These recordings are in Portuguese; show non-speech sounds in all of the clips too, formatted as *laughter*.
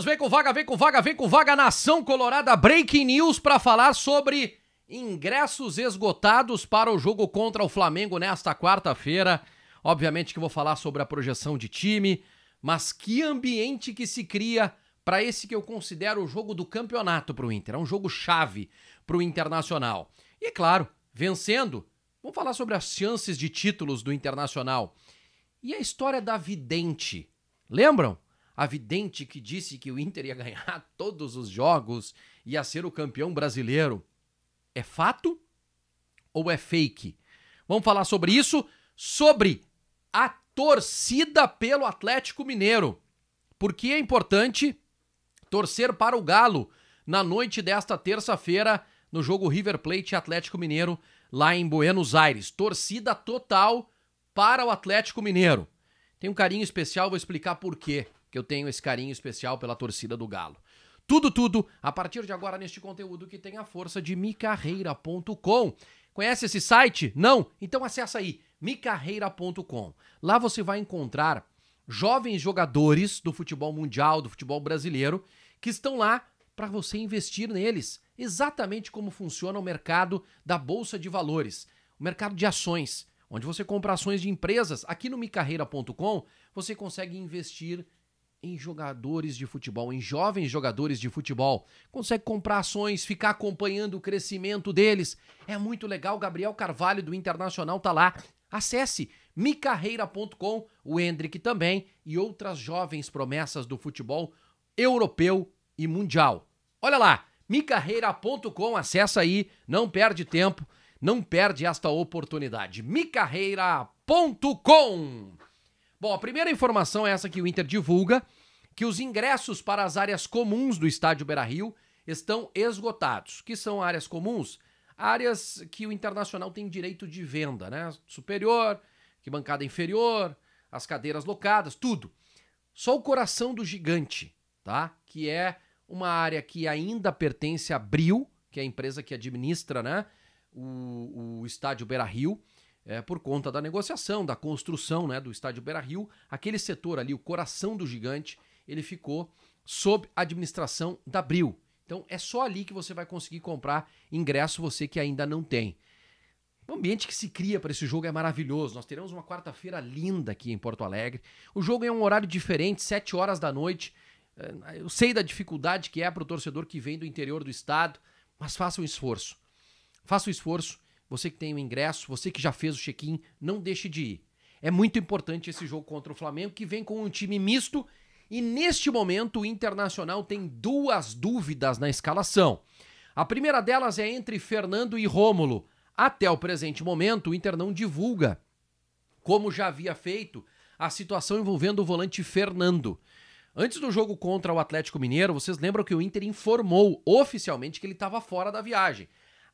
vem com vaga, vem com vaga, vem com vaga, Nação Colorada, Breaking News para falar sobre ingressos esgotados para o jogo contra o Flamengo nesta quarta-feira. Obviamente que vou falar sobre a projeção de time, mas que ambiente que se cria para esse que eu considero o jogo do campeonato para o Inter. É um jogo chave para o Internacional. E é claro, vencendo, vamos falar sobre as chances de títulos do Internacional. E a história da Vidente. Lembram? a vidente que disse que o Inter ia ganhar *laughs* todos os jogos, e ia ser o campeão brasileiro, é fato ou é fake? Vamos falar sobre isso, sobre a torcida pelo Atlético Mineiro. Por que é importante torcer para o Galo na noite desta terça-feira no jogo River Plate Atlético Mineiro lá em Buenos Aires. Torcida total para o Atlético Mineiro. Tem um carinho especial, vou explicar por quê que eu tenho esse carinho especial pela torcida do Galo. Tudo, tudo, a partir de agora neste conteúdo que tem a força de micarreira.com. Conhece esse site? Não? Então acessa aí, micarreira.com. Lá você vai encontrar jovens jogadores do futebol mundial, do futebol brasileiro, que estão lá para você investir neles. Exatamente como funciona o mercado da bolsa de valores, o mercado de ações, onde você compra ações de empresas. Aqui no micarreira.com você consegue investir em jogadores de futebol, em jovens jogadores de futebol. Consegue comprar ações, ficar acompanhando o crescimento deles. É muito legal. Gabriel Carvalho do Internacional tá lá. Acesse micarreira.com, o Hendrick também e outras jovens promessas do futebol europeu e mundial. Olha lá, micarreira.com, acessa aí, não perde tempo, não perde esta oportunidade. micarreira.com Bom, a primeira informação é essa que o Inter divulga, que os ingressos para as áreas comuns do estádio Beira-Rio estão esgotados. Que são áreas comuns? Áreas que o Internacional tem direito de venda, né? Superior, que bancada inferior, as cadeiras locadas, tudo. Só o coração do gigante, tá? Que é uma área que ainda pertence à Bril, que é a empresa que administra, né? O, o estádio Beira Rio é, por conta da negociação, da construção né, do estádio Beira Rio, aquele setor ali, o coração do gigante, ele ficou sob administração da Bril. Então é só ali que você vai conseguir comprar ingresso, você que ainda não tem. O ambiente que se cria para esse jogo é maravilhoso. Nós teremos uma quarta-feira linda aqui em Porto Alegre. O jogo é um horário diferente, 7 horas da noite. É, eu sei da dificuldade que é para o torcedor que vem do interior do estado, mas faça um esforço. Faça um esforço você que tem o ingresso, você que já fez o check-in, não deixe de ir. É muito importante esse jogo contra o Flamengo, que vem com um time misto. E neste momento, o Internacional tem duas dúvidas na escalação. A primeira delas é entre Fernando e Rômulo. Até o presente momento, o Inter não divulga, como já havia feito, a situação envolvendo o volante Fernando. Antes do jogo contra o Atlético Mineiro, vocês lembram que o Inter informou oficialmente que ele estava fora da viagem.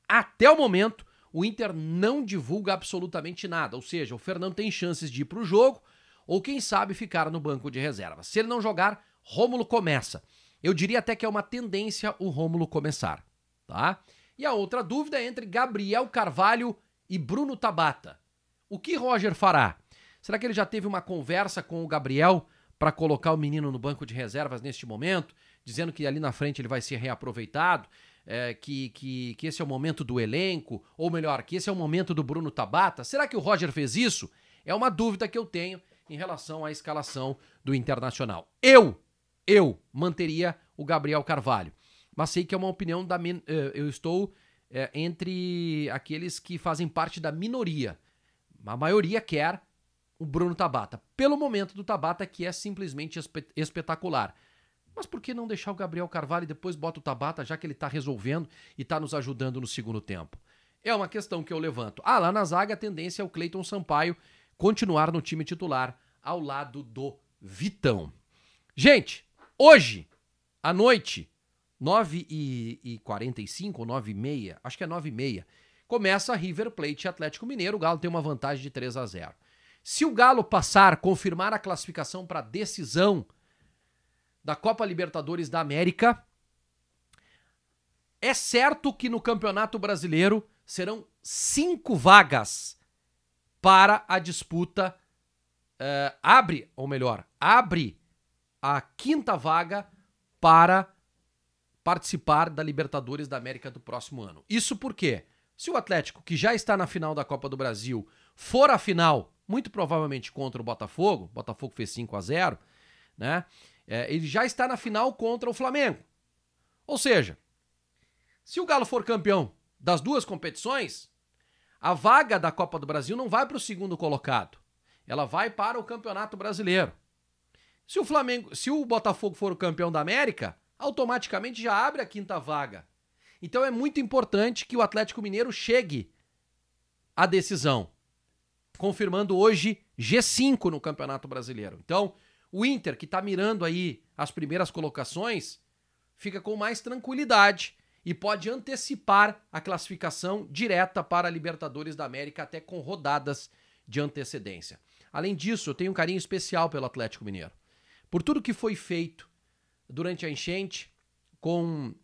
Até o momento, o Inter não divulga absolutamente nada. Ou seja, o Fernando tem chances de ir para o jogo ou, quem sabe, ficar no banco de reservas. Se ele não jogar, Rômulo começa. Eu diria até que é uma tendência o Rômulo começar, tá? E a outra dúvida é entre Gabriel Carvalho e Bruno Tabata. O que Roger fará? Será que ele já teve uma conversa com o Gabriel para colocar o menino no banco de reservas neste momento, dizendo que ali na frente ele vai ser reaproveitado? é, que, que, que esse é o momento do elenco, ou melhor, que esse é o momento do Bruno Tabata? Será que o Roger fez isso? É uma dúvida que eu tenho em relação à escalação do Internacional. Eu, eu manteria o Gabriel Carvalho, mas sei que é uma opinião da. Eh, eu estou é, entre aqueles que fazem parte da minoria. A maioria quer o Bruno Tabata, pelo momento do Tabata, que é simplesmente espetacular. Mas por que não deixar o Gabriel Carvalho e depois bota o Tabata, já que ele está resolvendo e está nos ajudando no segundo tempo? É uma questão que eu levanto. Ah, lá na zaga a tendência é o Cleiton Sampaio continuar no time titular ao lado do Vitão. Gente, hoje, à noite, 9h45 ou 9h30, acho que é 9h30, começa River Plate e Atlético Mineiro. O Galo tem uma vantagem de 3 a 0 Se o Galo passar, confirmar a classificação para decisão da Copa Libertadores da América. É certo que no Campeonato Brasileiro serão cinco vagas para a disputa. Uh, abre, ou melhor, abre a quinta vaga para participar da Libertadores da América do próximo ano. Isso porque, se o Atlético, que já está na final da Copa do Brasil, for à final, muito provavelmente contra o Botafogo, Botafogo fez 5 a 0 né? É, ele já está na final contra o Flamengo. Ou seja, se o Galo for campeão das duas competições, a vaga da Copa do Brasil não vai para o segundo colocado. Ela vai para o Campeonato Brasileiro. Se o Flamengo, se o Botafogo for o campeão da América, automaticamente já abre a quinta vaga. Então é muito importante que o Atlético Mineiro chegue à decisão, confirmando hoje G5 no Campeonato Brasileiro. Então, o Inter, que está mirando aí as primeiras colocações, fica com mais tranquilidade e pode antecipar a classificação direta para a Libertadores da América até com rodadas de antecedência. Além disso, eu tenho um carinho especial pelo Atlético Mineiro. Por tudo que foi feito durante a enchente, com uh,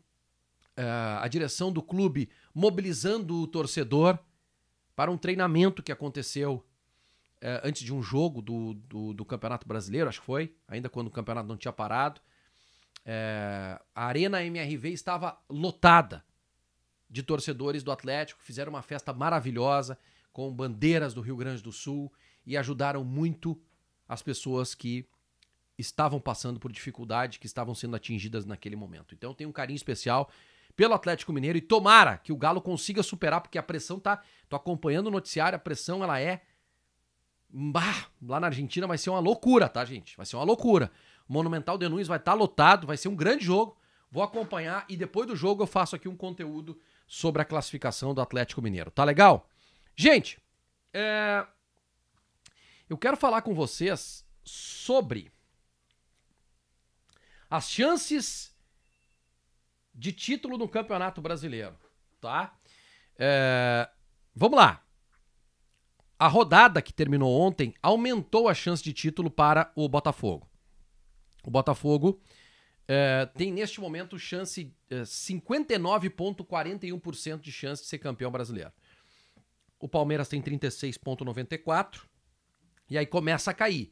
a direção do clube mobilizando o torcedor para um treinamento que aconteceu é, antes de um jogo do, do, do, Campeonato Brasileiro, acho que foi, ainda quando o campeonato não tinha parado. É, a Arena MRV estava lotada de torcedores do Atlético, fizeram uma festa maravilhosa com bandeiras do Rio Grande do Sul e ajudaram muito as pessoas que estavam passando por dificuldade, que estavam sendo atingidas naquele momento. Então tenho um carinho especial pelo Atlético Mineiro e tomara que o Galo consiga superar, porque a pressão tá, tô acompanhando o noticiário, a pressão ela é Bah, lá na Argentina vai ser uma loucura, tá, gente? Vai ser uma loucura. Monumental de Nunes vai estar tá lotado, vai ser um grande jogo. Vou acompanhar e depois do jogo eu faço aqui um conteúdo sobre a classificação do Atlético Mineiro. Tá legal? Gente, é... eu quero falar com vocês sobre as chances de título no Campeonato Brasileiro, tá? É... Vamos lá. A rodada que terminou ontem aumentou a chance de título para o Botafogo. O Botafogo é, tem neste momento chance é, eh, 59,41% de chance de ser campeão brasileiro. O Palmeiras tem 36,94% e aí começa a cair.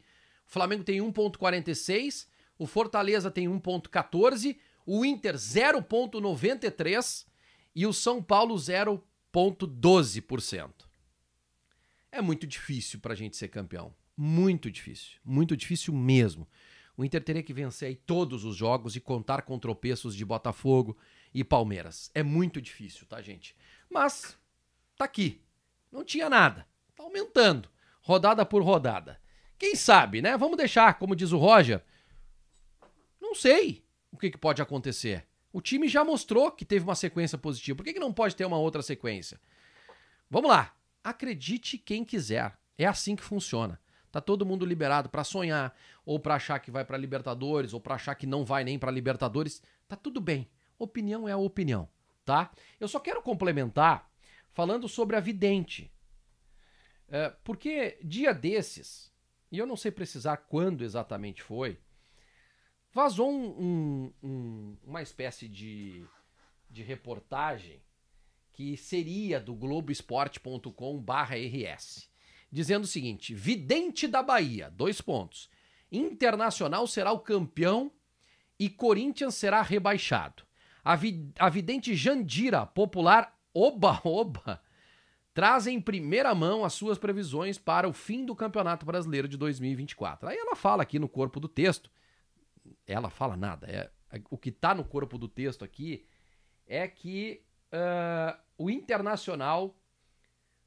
O Flamengo tem 1,46%, o Fortaleza tem 1,14%, o Inter 0,93% e o São Paulo 0,12%. É muito difícil para a gente ser campeão. Muito difícil. Muito difícil mesmo. O Inter teria que vencer todos os jogos e contar com tropeços de Botafogo e Palmeiras. É muito difícil, tá, gente? Mas tá aqui. Não tinha nada. Tá aumentando, rodada por rodada. Quem sabe, né? Vamos deixar, como diz o Roger. Não sei o que, que pode acontecer. O time já mostrou que teve uma sequência positiva. Por que, que não pode ter uma outra sequência? Vamos lá. Acredite quem quiser. É assim que funciona. Tá todo mundo liberado para sonhar, ou para achar que vai para Libertadores, ou para achar que não vai nem para Libertadores. Tá tudo bem. Opinião é a opinião, tá? Eu só quero complementar falando sobre a vidente. É, porque dia desses, e eu não sei precisar quando exatamente foi, vazou um, um, um, uma espécie de, de reportagem que seria do globoesporte.com/rs, dizendo o seguinte: Vidente da Bahia, dois pontos. Internacional será o campeão e Corinthians será rebaixado. A, vi a vidente Jandira, popular Oba *laughs* Oba, traz em primeira mão as suas previsões para o fim do Campeonato Brasileiro de 2024. Aí ela fala aqui no corpo do texto, ela fala nada, é, é o que está no corpo do texto aqui é que uh, o Internacional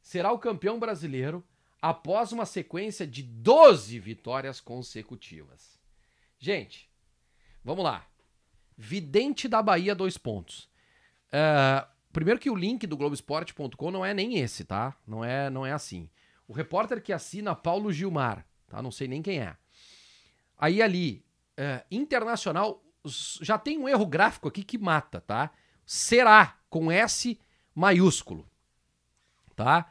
será o campeão brasileiro após uma sequência de 12 vitórias consecutivas. Gente, vamos lá. Vidente da Bahia, dois pontos. Uh, primeiro que o link do Globoesporte.com não é nem esse, tá? Não é, não é assim. O repórter que assina Paulo Gilmar, tá? Não sei nem quem é. Aí ali, uh, Internacional já tem um erro gráfico aqui que mata, tá? será com S maiúsculo. Tá?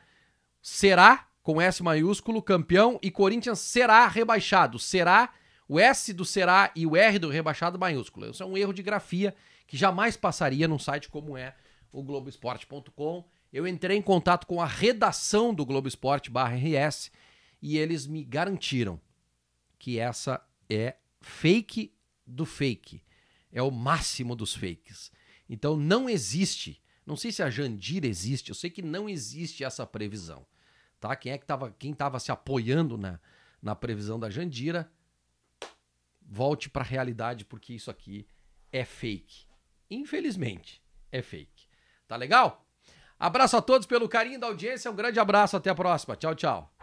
Será com S maiúsculo campeão e Corinthians será rebaixado. Será o S do será e o R do rebaixado maiúsculo. Isso é um erro de grafia que jamais passaria num site como é o Globoesporte.com. Eu entrei em contato com a redação do Globoesporte RS e eles me garantiram que essa é fake do fake. É o máximo dos fakes. Então não existe, não sei se a Jandira existe, eu sei que não existe essa previsão. Tá? Quem é que estava quem tava se apoiando na, na previsão da Jandira, volte para a realidade porque isso aqui é fake. Infelizmente, é fake. Tá legal? Abraço a todos pelo carinho da audiência, um grande abraço, até a próxima. Tchau, tchau.